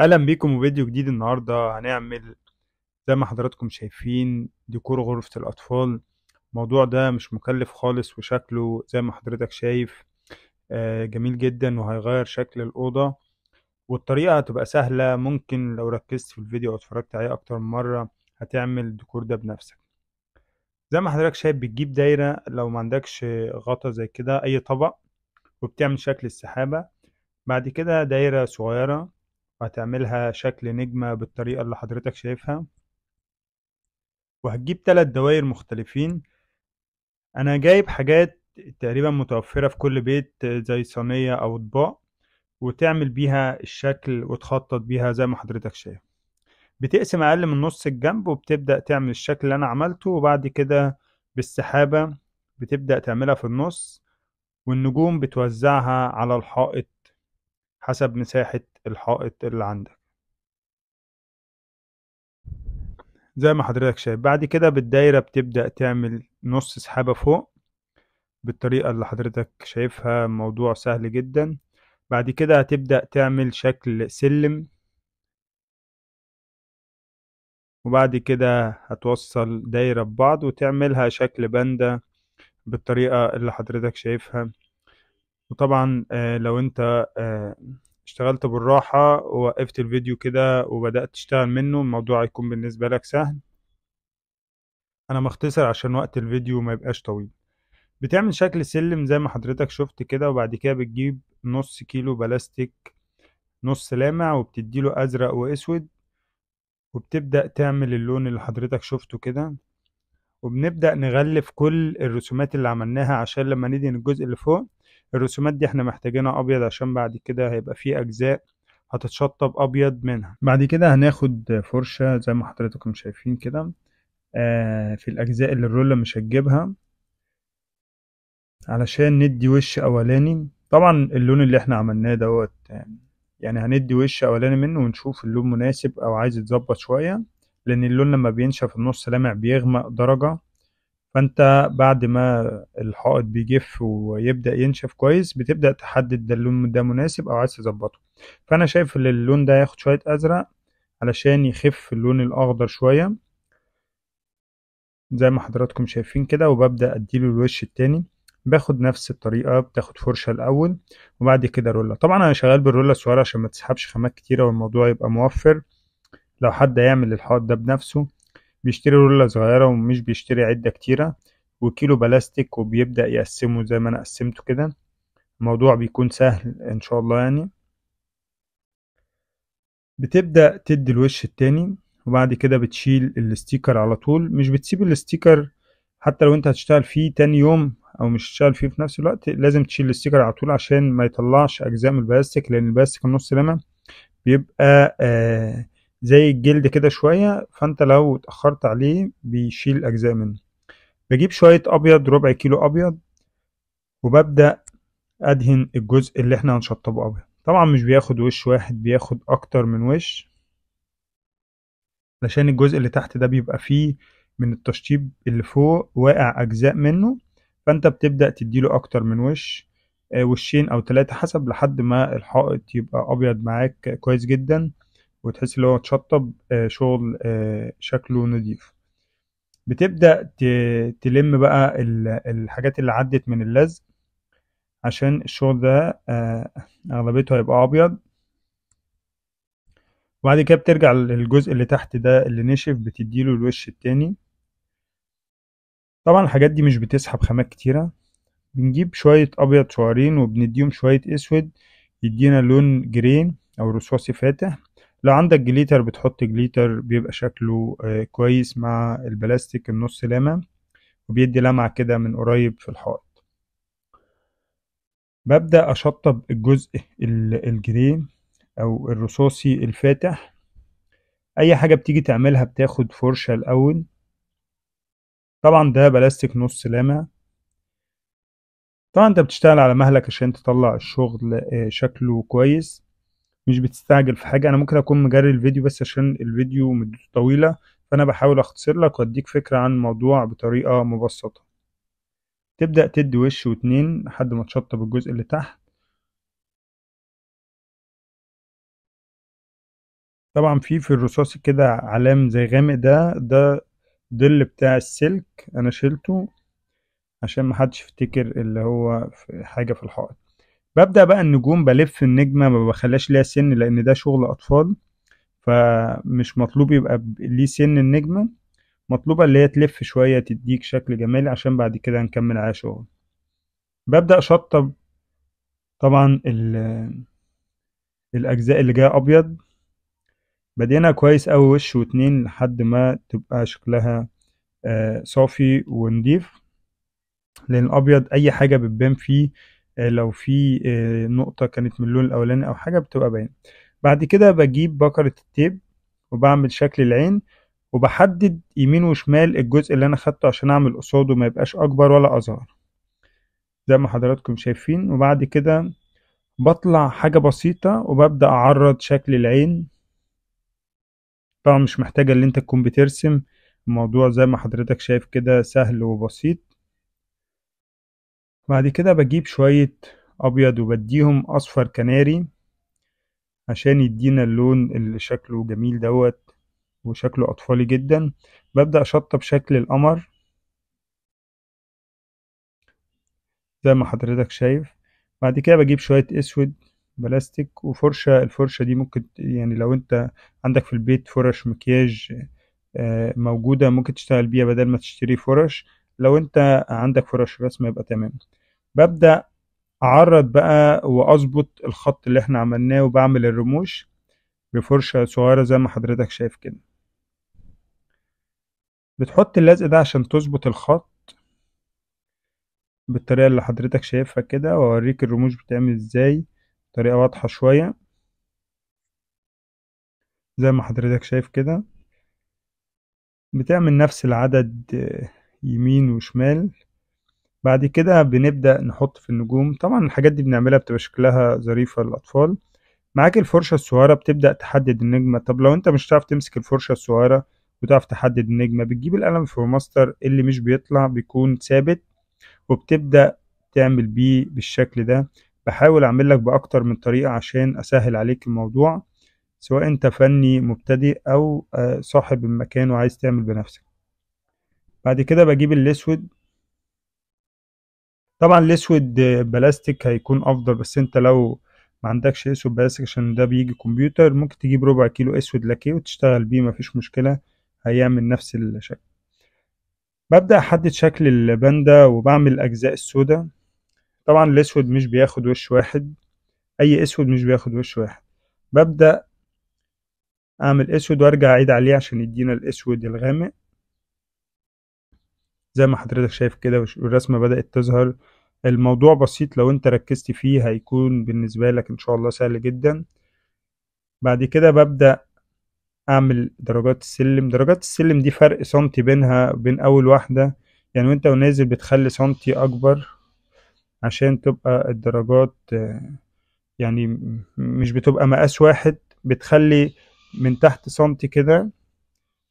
اهلا بيكم وفيديو جديد النهارده هنعمل زي ما حضراتكم شايفين ديكور غرفة الاطفال الموضوع ده مش مكلف خالص وشكله زي ما حضرتك شايف آه، جميل جدا وهيغير شكل الاوضة والطريقة هتبقى سهلة ممكن لو ركزت في الفيديو واتفرجت عليه اكتر من مرة هتعمل الديكور ده بنفسك زي ما حضرتك شايف بتجيب دايرة لو ما عندكش غطا زي كده اي طبق وبتعمل شكل السحابة بعد كده دايرة صغيرة وهتعملها شكل نجمة بالطريقة اللي حضرتك شايفها وهتجيب تلات دوائر مختلفين أنا جايب حاجات تقريبا متوفرة في كل بيت زي صينية أو أطباق وتعمل بيها الشكل وتخطط بيها زي ما حضرتك شايف بتقسم أقل من نص الجنب وبتبدأ تعمل الشكل اللي أنا عملته وبعد كده بالسحابة بتبدأ تعملها في النص والنجوم بتوزعها على الحائط حسب مساحة الحائط اللي عندك زي ما حضرتك شايف بعد كده بالدايرة بتبدأ تعمل نص سحابة فوق بالطريقة اللي حضرتك شايفها موضوع سهل جدا بعد كده هتبدأ تعمل شكل سلم وبعد كده هتوصل دايرة ببعض وتعملها شكل بندة بالطريقة اللي حضرتك شايفها وطبعا آه، لو انت آه، اشتغلت بالراحة ووقفت الفيديو كده وبدأت تشتغل منه الموضوع هيكون بالنسبة لك سهل أنا مختصر عشان وقت الفيديو ما يبقاش طويل بتعمل شكل سلم زي ما حضرتك شفت كده وبعد كده بتجيب نص كيلو بلاستيك نص لامع وبتديله أزرق وأسود وبتبدأ تعمل اللون اللي حضرتك شفته كده وبنبدأ نغلف كل الرسومات اللي عملناها عشان لما ندهن الجزء اللي فوق الرسومات دي احنا محتاجينها ابيض عشان بعد كده هيبقى في اجزاء هتتشطب ابيض منها بعد كده هناخد فرشة زي ما حضرتكم شايفين كده آه في الاجزاء اللي الرولة مش هتجيبها علشان ندي وش اولاني طبعا اللون اللي احنا عملناه دوت يعني هندي وش اولاني منه ونشوف اللون مناسب او عايز يتظبط شوية لان اللون لما بينشف النص لامع بيغمق درجة فانت بعد ما الحائط بيجف ويبدا ينشف كويس بتبدا تحدد ده اللون ده مناسب او عايز تظبطه فانا شايف ان اللون ده هياخد شويه ازرق علشان يخف اللون الاخضر شويه زي ما حضراتكم شايفين كده وببدا اديله الوش التاني باخد نفس الطريقه بتاخد فرشه الاول وبعد كده رولا طبعا انا شغال بالرولا الصغيره عشان ما تسحبش خامات كتيره والموضوع يبقى موفر لو حد يعمل الحائط ده بنفسه بيشتري رولة صغيرة ومش بيشتري عدة كتيرة وكيلو بلاستيك وبيبدأ يقسمه زي ما أنا قسمته كده الموضوع بيكون سهل إن شاء الله يعني بتبدأ تدي الوش التاني وبعد كده بتشيل الاستيكر على طول مش بتسيب الاستيكر حتى لو انت هتشتغل فيه تاني يوم او مش هتشتغل فيه في نفس الوقت لازم تشيل الاستيكر على طول عشان ما يطلعش اجزاء من البلاستيك لان البلاستيك النص لما بيبقى آه زي الجلد كده شوية فانت لو اتأخرت عليه بيشيل أجزاء منه بجيب شوية أبيض ربع كيلو أبيض وببدأ أدهن الجزء اللي احنا هنشطبه أبيض طبعا مش بياخد وش واحد بياخد أكتر من وش علشان الجزء اللي تحت ده بيبقى فيه من التشطيب اللي فوق واقع أجزاء منه فانت بتبدأ تديله أكتر من وش آه، وشين أو تلاتة حسب لحد ما الحائط يبقى أبيض معاك كويس جدا وتحس ان هو اتشطب آه، شغل آه، شكله نضيف بتبدأ تلم بقى الحاجات اللي عدت من اللزق عشان الشغل ده آه، أغلبيته هيبقى أبيض وبعد كده بترجع للجزء اللي تحت ده اللي نشف بتديله الوش التاني طبعا الحاجات دي مش بتسحب خامات كتيرة بنجيب شوية أبيض صغيرين وبنديهم شوية أسود يدينا لون جرين أو رصاصي فاتح لو عندك جليتر بتحط جليتر بيبقى شكله آه، كويس مع البلاستيك النص لامع وبيدي لمعة كده من قريب في الحائط ببدأ أشطب الجزء الجري أو الرصاصي الفاتح أي حاجة بتيجي تعملها بتاخد فرشة الأول طبعا ده بلاستيك نص لامع طبعا انت بتشتغل على مهلك عشان تطلع الشغل آه، شكله كويس مش بتستعجل في حاجه انا ممكن اكون مجري الفيديو بس عشان الفيديو مدته طويله فانا بحاول اختصر لك واديك فكره عن الموضوع بطريقه مبسطه تبدا تدي وش واتنين لحد ما تشطب الجزء اللي تحت طبعا في في الرصاص كده علام زي غامق ده ده ضل بتاع السلك انا شلته عشان محدش يفتكر اللي هو في حاجه في الحائط ببدأ بقى النجوم بلف النجمة ما بخليهاش ليها سن لأن ده شغل أطفال فمش مطلوب يبقى ليه سن النجمة مطلوبة اللي هي تلف شوية تديك شكل جمالي عشان بعد كده نكمل على شغل ببدأ أشطب طبعا الأجزاء اللي جاية أبيض بدينا كويس أوي وش واتنين لحد ما تبقى شكلها آه، صافي ونضيف لأن الأبيض أي حاجة بتبان فيه آه، لو في آه، نقطة كانت من اللون الأولاني أو حاجة بتبقى باينة بعد كده بجيب بكرة التيب وبعمل شكل العين وبحدد يمين وشمال الجزء اللي أنا خدته عشان أعمل قصاده ما يبقاش أكبر ولا أصغر زي ما حضراتكم شايفين وبعد كده بطلع حاجة بسيطة وببدأ أعرض شكل العين طبعا مش محتاجة اللي انت تكون بترسم الموضوع زي ما حضرتك شايف كده سهل وبسيط بعد كده بجيب شوية أبيض وبديهم أصفر كناري عشان يدينا اللون اللي شكله جميل دوت وشكله أطفالي جدا ببدأ أشطب شكل القمر زي ما حضرتك شايف بعد كده بجيب شوية أسود بلاستيك وفرشة الفرشة دي ممكن يعني لو أنت عندك في البيت فرش مكياج آه، موجودة ممكن تشتغل بيها بدل ما تشتري فرش لو أنت عندك فرش رسم يبقى تمام ببدأ أعرض بقى وأظبط الخط اللي احنا عملناه وبعمل الرموش بفرشة صغيرة زي ما حضرتك شايف كده بتحط اللزق ده عشان تظبط الخط بالطريقة اللي حضرتك شايفها كده وأوريك الرموش بتعمل ازاي بطريقة واضحة شوية زي ما حضرتك شايف كده بتعمل نفس العدد يمين وشمال بعد كده بنبدأ نحط في النجوم طبعا الحاجات دي بنعملها بتبقى شكلها ظريفة للأطفال معاك الفرشة الصغيرة بتبدأ تحدد النجمة طب لو أنت مش هتعرف تمسك الفرشة الصغيرة وتعرف تحدد النجمة بتجيب القلم في ماستر اللي مش بيطلع بيكون ثابت وبتبدأ تعمل بيه بالشكل ده بحاول أعمل لك بأكتر من طريقة عشان أسهل عليك الموضوع سواء أنت فني مبتدئ أو آه، صاحب المكان وعايز تعمل بنفسك بعد كده بجيب الأسود طبعا الاسود بلاستيك هيكون افضل بس انت لو ما عندكش اسود بلاستيك عشان ده بيجي كمبيوتر ممكن تجيب ربع كيلو اسود لاكيه وتشتغل بيه مفيش مشكلة هيعمل نفس الشكل ببدأ احدد شكل الباندا وبعمل الاجزاء السوداء طبعا الاسود مش بياخد وش واحد اي اسود مش بياخد وش واحد ببدأ اعمل اسود وارجع اعيد عليه عشان يدينا الاسود الغامق زي ما حضرتك شايف كده والرسمة بدأت تظهر الموضوع بسيط لو انت ركزت فيه هيكون بالنسبة لك ان شاء الله سهل جدا بعد كده ببدأ اعمل درجات السلم درجات السلم دي فرق سنتي بينها وبين اول واحدة يعني وانت ونازل بتخلي سنتي اكبر عشان تبقى الدرجات يعني مش بتبقى مقاس واحد بتخلي من تحت سنتي كده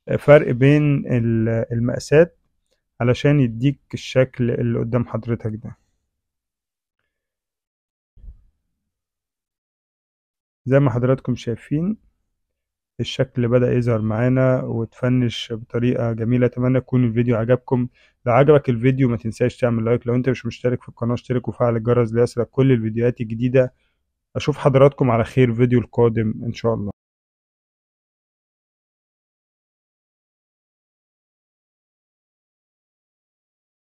آه، فرق بين المقاسات علشان يديك الشكل اللي قدام حضرتك ده زي ما حضراتكم شايفين الشكل بدأ يظهر معانا وتفنش بطريقة جميلة أتمنى يكون الفيديو عجبكم لو عجبك الفيديو ما تنساش تعمل لايك لو انت مش مشترك في القناة اشترك وفعل الجرس ليصلك كل الفيديوهات الجديدة أشوف حضراتكم على خير فيديو القادم إن شاء الله